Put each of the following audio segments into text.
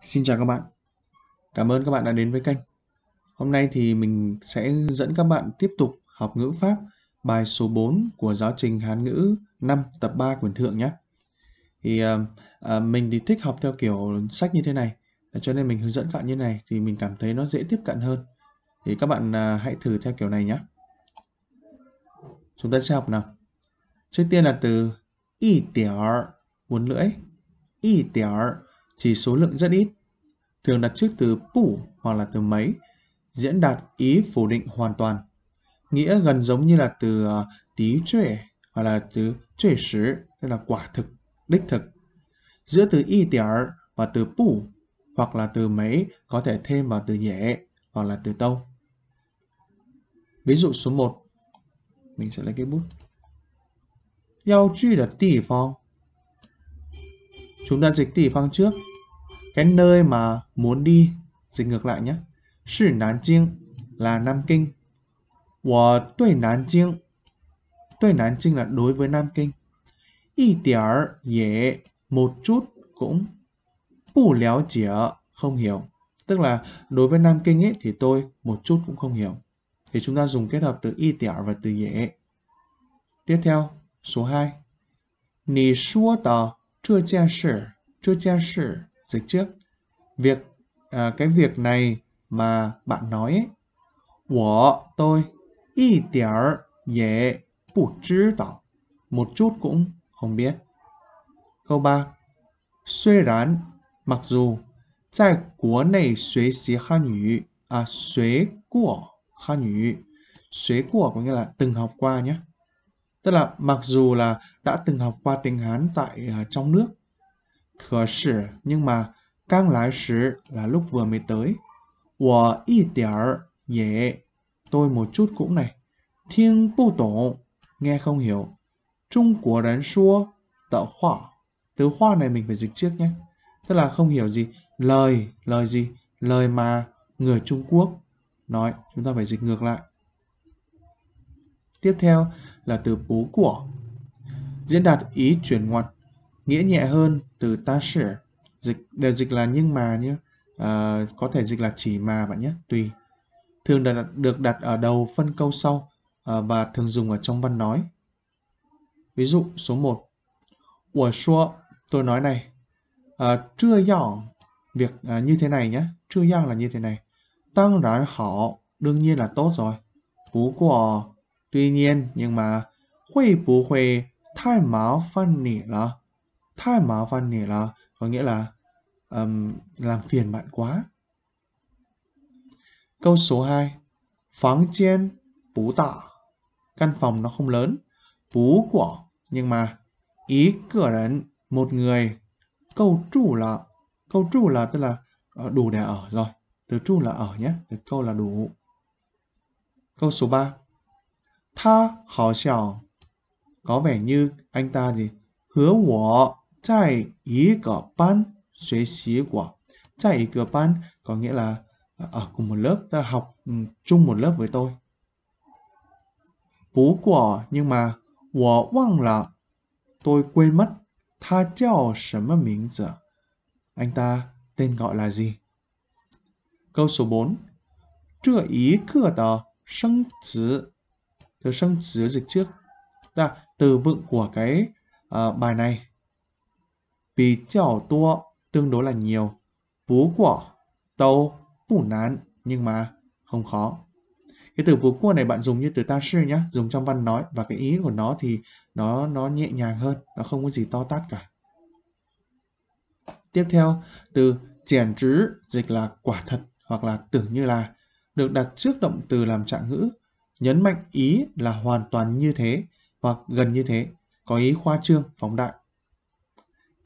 Xin chào các bạn. Cảm ơn các bạn đã đến với kênh. Hôm nay thì mình sẽ dẫn các bạn tiếp tục học ngữ pháp bài số 4 của giáo trình Hán ngữ 5 tập 3 quyển thượng nhé. Thì à, à, mình thì thích học theo kiểu sách như thế này, cho nên mình hướng dẫn các bạn như này thì mình cảm thấy nó dễ tiếp cận hơn. Thì các bạn à, hãy thử theo kiểu này nhé. Chúng ta sẽ học nào. Trước tiên là từ y tiểu, bốn lưỡi, y tiểu chỉ số lượng rất ít, thường đặt trước từ phủ hoặc là từ mấy, diễn đạt ý phủ định hoàn toàn. Nghĩa gần giống như là từ ờ, tí trẻ hoặc là từ trẻ sử, tức là quả thực, đích thực. Giữa từ y tier và từ phủ hoặc là từ mấy có thể thêm vào từ dễ hoặc là từ tâu. Ví dụ số 1, mình sẽ lấy cái bút. Giao truy là tỷ phong. Chúng ta dịch tỷ phong trước cái nơi mà muốn đi dịch ngược lại nhé. Sư Nam Kinh là Nam Kinh. Wo tuy Nam Kinh. Tuy Nam Kinh là đối với Nam Kinh. Y tier dễ một chút cũng bù léo chỉa không hiểu. Tức là đối với Nam Kinh ấy thì tôi một chút cũng không hiểu. Thì chúng ta dùng kết hợp từ y tier và từ dễ. Tiếp theo, số 2. Nì xua tờ chưa 这件事这件事 dịch trước việc à, cái việc này mà bạn nói ấy, Wo tôi y điểm 也不知道. Một chút cũng không biết. Câu ba Suy đoán mặc dù, tại quốc nội suy xí Hàn ngữ, à, suy của Hàn ngữ, suy của có nghĩa là từng học qua nhé. Tức là mặc dù là đã từng học qua tiếng Hán tại uh, trong nước, 可是 nhưng mà lái Càng là lúc vừa mới tới. Wo y tier ye. Tôi một chút cũng này. Thiên bu tổng. Nghe không hiểu. Trung Quốc 人说的话. Từ hoa này mình phải dịch trước nhé. Tức là không hiểu gì. Lời, lời gì? Lời mà người Trung Quốc nói. Chúng ta phải dịch ngược lại. Tiếp theo là từ bố của. Diễn đạt ý chuyển ngoặt nghĩa nhẹ hơn từ ta sẽ dịch đều dịch là nhưng mà nhé à, có thể dịch là chỉ mà bạn nhé tùy thường được đặt, được đặt ở đầu phân câu sau à, và thường dùng ở trong văn nói ví dụ số 1 của xua tôi nói này à, chưa nhỏ việc à, như thế này nhé chưa nhỏ là như thế này tăng rãi họ đương nhiên là tốt rồi bú của tuy nhiên nhưng mà huy bù huy thay máu phân nỉ là mà văn là có nghĩa là um, làm phiền bạn quá. Câu số 2. Phóng chiên bú tạ. Căn phòng nó không lớn. Bú của nhưng mà ý cửa đến một người. Câu trụ là câu trụ là tức là ờ, đủ để ở rồi. Từ trụ là ở nhé. Từ câu là đủ. Câu số 3. Tha hào xào. Có vẻ như anh ta gì? Hứa của 在一个班学习过. Tại ý ban có nghĩa là à, ở cùng một lớp, ta học ừ, chung một lớp với tôi. Bố của nhưng mà wo wang là tôi quên mất. Tha chào sớm mình giờ. Anh ta tên gọi là gì? Câu số 4. Trưa ý cửa tờ sân chữ. Từ sân chữ dịch trước. Ta từ vựng của cái uh, bài này Bì chảo tua tương đối là nhiều. Bú quả tàu bù nán nhưng mà không khó. Cái từ bú quả này bạn dùng như từ ta sư nhá, dùng trong văn nói và cái ý của nó thì nó nó nhẹ nhàng hơn, nó không có gì to tát cả. Tiếp theo, từ triển trứ dịch là quả thật hoặc là tưởng như là được đặt trước động từ làm trạng ngữ, nhấn mạnh ý là hoàn toàn như thế hoặc gần như thế, có ý khoa trương, phóng đại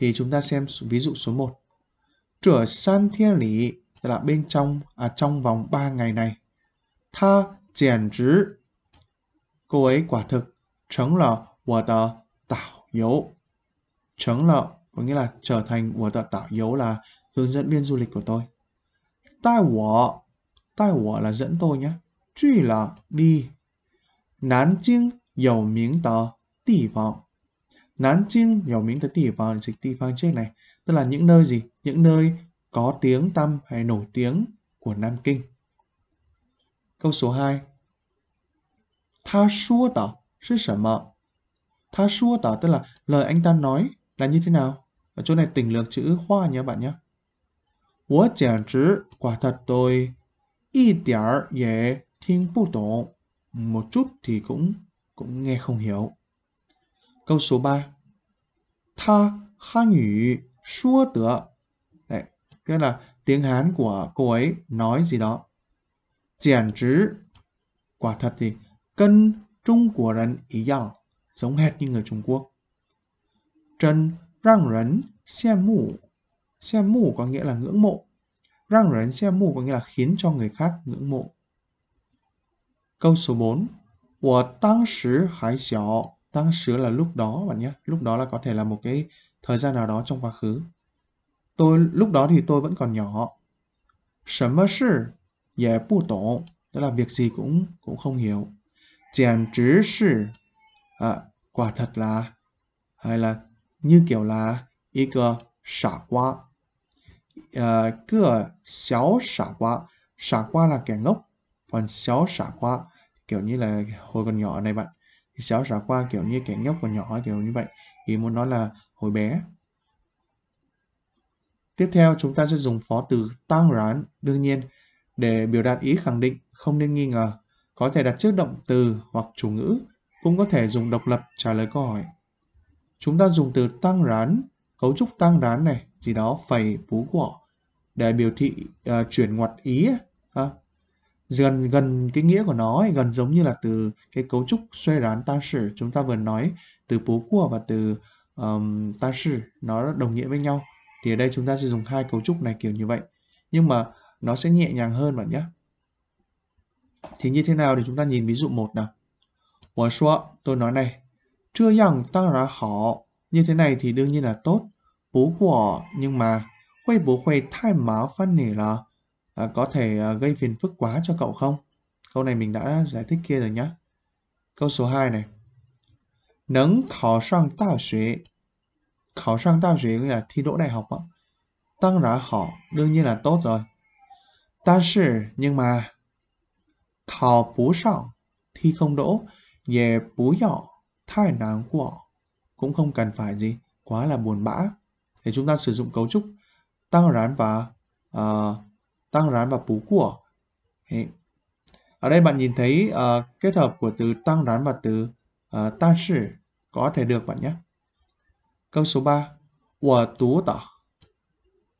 thì chúng ta xem ví dụ số 1. Trở san thiên lý là bên trong à trong vòng 3 ngày này. Tha giản trí, cô ấy quả thực chống là của tờ tảo yếu. Chống là có nghĩa là trở thành của tờ tảo yếu là hướng dẫn viên du lịch của tôi. Tai của tai của là dẫn tôi nhé. Truy là đi. Nán Kinh dầu miếng tờ tỷ vọng Nán chinh nhiều miếng tới tỉ vào dịch tỉ phang trên này, tức là những nơi gì? Những nơi có tiếng tăm hay nổi tiếng của Nam Kinh. Câu số 2. ta xua tỏ sư sở mợ. Tha xua tỏ tức là lời anh ta nói là như thế nào? Ở chỗ này tỉnh lược chữ hoa nhé bạn nhé. Wo giản chứ, quả thật tôi y điểm 也听不懂. Một chút thì cũng cũng nghe không hiểu. Câu số 3. Tha Hán ngữ xua tựa. Đấy, nghĩa là tiếng Hán của cô ấy nói gì đó. Giản chứ. Quả thật thì cân Trung của rần ý dạng, giống hệt như người Trung Quốc. Trần răng rấn xem mù. Xem mù có nghĩa là ngưỡng mộ. Răng rấn xem mù có nghĩa là khiến cho người khác ngưỡng mộ. Câu số 4. 我当时还小。tăng sứa là lúc đó bạn nhé lúc đó là có thể là một cái thời gian nào đó trong quá khứ tôi lúc đó thì tôi vẫn còn nhỏ sớm mơ sư dễ bù tổ tức là việc gì cũng cũng không hiểu giản trứ sư à, quả thật là hay là như kiểu là ý cơ xả quá à, cửa xéo xả quá xả quá là kẻ ngốc còn xéo xả quá kiểu như là hồi còn nhỏ này bạn xéo xả qua kiểu như kẻ nhóc còn nhỏ kiểu như vậy thì muốn nói là hồi bé tiếp theo chúng ta sẽ dùng phó từ tăng rán đương nhiên để biểu đạt ý khẳng định không nên nghi ngờ có thể đặt trước động từ hoặc chủ ngữ cũng có thể dùng độc lập trả lời câu hỏi chúng ta dùng từ tăng rán cấu trúc tăng rán này gì đó phẩy phú quọ để biểu thị uh, chuyển ngoặt ý uh, gần gần cái nghĩa của nó ấy, gần giống như là từ cái cấu trúc xoay rán ta sử chúng ta vừa nói từ bố cua và từ um, ta sử nó đồng nghĩa với nhau thì ở đây chúng ta sẽ dùng hai cấu trúc này kiểu như vậy nhưng mà nó sẽ nhẹ nhàng hơn bạn nhé thì như thế nào thì chúng ta nhìn ví dụ một nào Tôi nói tôi nói này chưa rằng ta ra họ như thế này thì đương nhiên là tốt bố của nhưng mà quay bố quay thay máu phát nỉ là Ờ, có thể ờ, gây phiền phức quá cho cậu không? Câu này mình đã giải thích kia rồi nhé. Câu số 2 này. Nâng khảo sang đại xuế. Khảo sang đại xuế là thi đỗ đại học ạ. Tăng ra họ, đương nhiên là tốt rồi. Ta sư, nhưng mà... Khảo bú sang, thi không đỗ, dè bú nhỏ, thai nán của. Cũng không cần phải gì, quá là buồn bã. Thì chúng ta sử dụng cấu trúc tăng rán và uh, tăng rán và bú của. Ở đây bạn nhìn thấy uh, kết hợp của từ tăng rán và từ uh, tan sư có thể được bạn nhé. Câu số 3. Wo tú tỏ.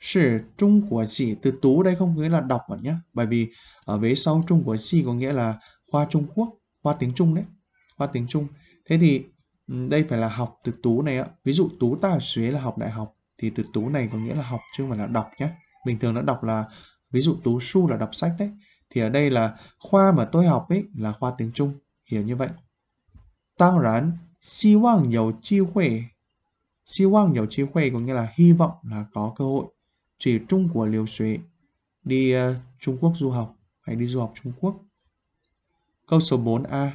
Sư Trung Quốc chỉ. Từ tú đây không nghĩa là đọc bạn nhé. Bởi vì ở vế sau Trung Quốc chỉ có nghĩa là khoa Trung Quốc, khoa tiếng Trung đấy. Khoa tiếng Trung. Thế thì ừ, đây phải là học từ tú này ạ. Ví dụ tú ta ở là học đại học. Thì từ tú này có nghĩa là học chứ không phải là đọc nhé. Bình thường nó đọc là ví dụ tú su là đọc sách đấy thì ở đây là khoa mà tôi học ấy là khoa tiếng Trung hiểu như vậy tăng rán hy vọng nhiều chi huệ hy vọng nhiều chi huệ có nghĩa là hy vọng là có cơ hội chỉ Trung của liều xuế đi uh, Trung Quốc du học hay đi du học Trung Quốc câu số 4a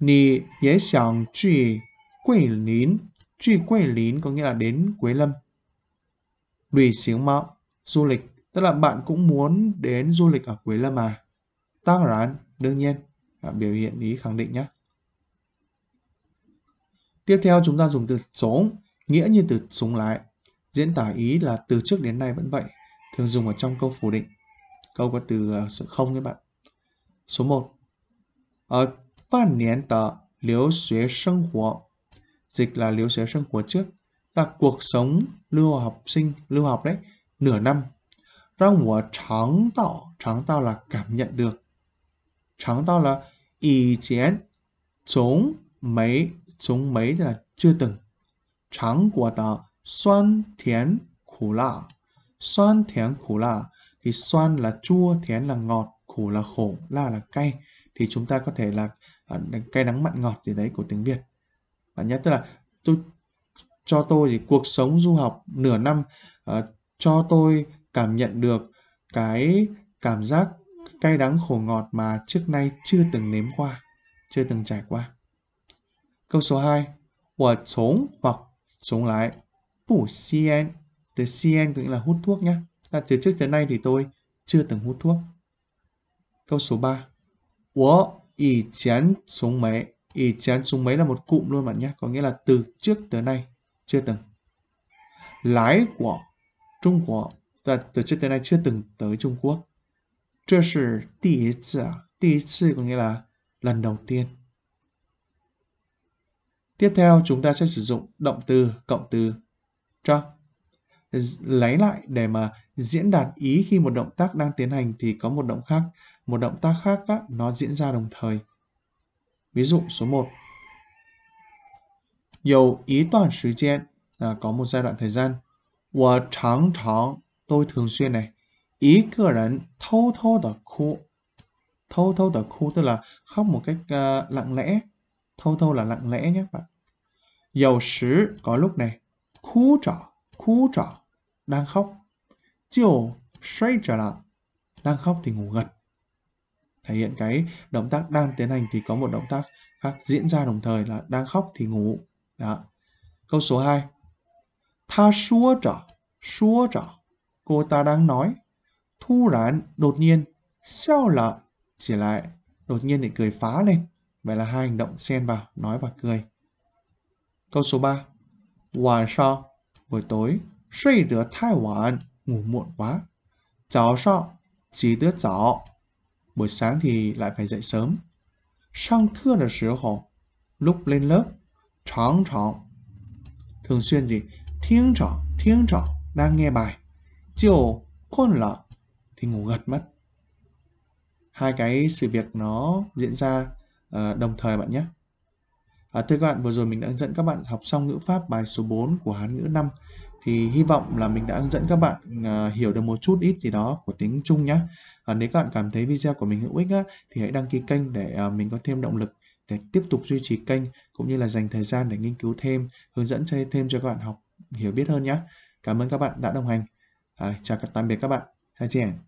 Nì dễ sàng truy quê lín truy quê lín có nghĩa là đến Quế Lâm lùi xíu mạo du lịch Tức là bạn cũng muốn đến du lịch ở Quế Lâm à? tăng rán, đương nhiên. Bạn biểu hiện ý khẳng định nhé. Tiếp theo chúng ta dùng từ sống, nghĩa như từ sống lại. Diễn tả ý là từ trước đến nay vẫn vậy, thường dùng ở trong câu phủ định. Câu có từ ờ, sự không các bạn. Số 1. Ở ban niên tờ liếu xuế sinh 活. Dịch là liếu xuế sinh 活 trước. Là cuộc sống lưu học sinh, lưu học đấy, nửa năm 让我尝到，尝到了感 nhận được，尝到了以前从没从没的 chưa từng 尝过的酸甜苦辣，酸甜苦辣 thì 酸 là chua, thién là ngọt, là khổ, là cay thì chúng ta có thể là à, cay đắng mặn ngọt gì đấy của tiếng Việt. Bạn nhé, tức là tôi cho tôi thì cuộc sống du học nửa năm uh, cho tôi cảm nhận được cái cảm giác cay đắng khổ ngọt mà trước nay chưa từng nếm qua, chưa từng trải qua. Câu số 2, quả chống hoặc chống lại, bù cn, từ cn cũng là hút thuốc nhé. À, từ trước tới nay thì tôi chưa từng hút thuốc. Câu số 3, wo ý chén chống mấy, ý chén chống mấy là một cụm luôn bạn nhé, có nghĩa là từ trước tới nay, chưa từng. Lái của, trung của, từ trước tới nay chưa từng tới Trung Quốc. Trước sự nghĩa là lần đầu tiên. Tiếp theo chúng ta sẽ sử dụng động từ cộng từ cho lấy lại để mà diễn đạt ý khi một động tác đang tiến hành thì có một động khác, một động tác khác á, nó diễn ra đồng thời. Ví dụ số 1. Dầu ý toàn thời gian à, có một giai đoạn thời gian. 我常常 tôi thường xuyên này ý tức là khóc một cách ờ, lặng lẽ là lặng lẽ nhé các có lúc này đang khóc chiều xoay trở lại đang khóc thì ngủ gật thể hiện cái động tác đang tiến hành thì có một động tác khác diễn ra đồng thời là đang khóc thì ngủ đó câu số 2 tha xua trỏ xua trỏ cô ta đang nói. Thu rán, đột nhiên, sao lạ, chỉ lại, đột nhiên lại cười phá lên. Vậy là hai hành động xen vào, nói và cười. Câu số 3. Wàn sao, buổi tối, suy đứa thai wàn, ngủ muộn quá. Chào sao, chỉ đứa chào. Buổi sáng thì lại phải dậy sớm. Sang thưa là sửa hồ, lúc lên lớp, tróng tróng. Thường xuyên gì? Thiên trọ, thiên trọ, đang nghe bài chiều con là thì ngủ gật mất hai cái sự việc nó diễn ra uh, đồng thời bạn nhé à, thưa các bạn vừa rồi mình đã hướng dẫn các bạn học xong ngữ pháp bài số 4 của hán ngữ 5 thì hy vọng là mình đã hướng dẫn các bạn uh, hiểu được một chút ít gì đó của tiếng Trung nhé. À, nếu các bạn cảm thấy video của mình hữu ích á, thì hãy đăng ký kênh để uh, mình có thêm động lực để tiếp tục duy trì kênh cũng như là dành thời gian để nghiên cứu thêm, hướng dẫn thêm cho các bạn học hiểu biết hơn nhé. Cảm ơn các bạn đã đồng hành. Rồi, chào tạm biệt các bạn. 再见。